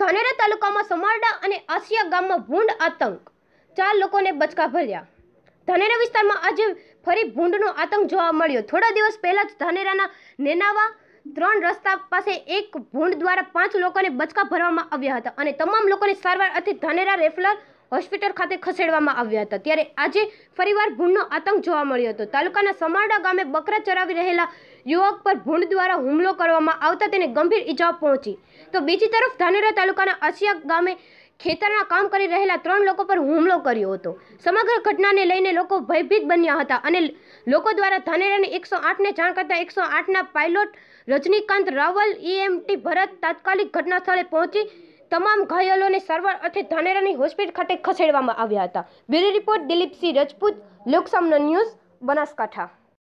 ધાનેરા તાલુકામાં સમારડા અને આસિયા ગામમાં ભૂંડ આતંક ચાર લોકોને બચકા ભર્યા ધાનેરા વિસ્તારમાં આજે ફરી ભૂંડનો આતંક જોવા મળ્યો થોડા દિવસ પહેલા જ ધાનેરાના નેનાવા ત્રણ રસ્તા પાસે એક ભૂંડ દ્વારા પાંચ લોકોને બચકા ભરવામાં આવ્યા હતા અને તમામ લોકોને સારવાર અર્થે ધાનેરા રેફલર હોસ્પિટલ ખાતે ખસેડવામાં આવ્યા હતા ત્યારે આજે ફરીવાર ભૂંડનો આતંક જોવા મળ્યો હતો તાલુકાના સમારડા ગામે બકરા ચરાવી રહેલા યુવક પર ભૂંડ દ્વારા હુમલો કરવામાં આવતા તેને ગંભીર ઈજાઓ પહોંચી તો બીજી તરફ ધાનેરા તાલુકાના અસિયા ગામે ખેતરના કામ કરી રહેલા ત્રણ લોકો પર હુમલો કર્યો હતો સમગ્ર ઘટનાને લઈને લોકો ભયભીત બન્યા હતા અને લોકો દ્વારા ધાનેરાને એકસો આઠને જાણ કરતાં એકસો આઠના પાયલોટ રજનીકાંત રાવલ ઈએમટી ભરત તાત્કાલિક ઘટના સ્થળે પહોંચી તમામ ઘાયલોને સારવાર અર્થે ધાનેરાની હોસ્પિટલ ખાતે ખસેડવામાં આવ્યા હતા bureau report Dilipsinh Rajput Loksamno news Banaskantha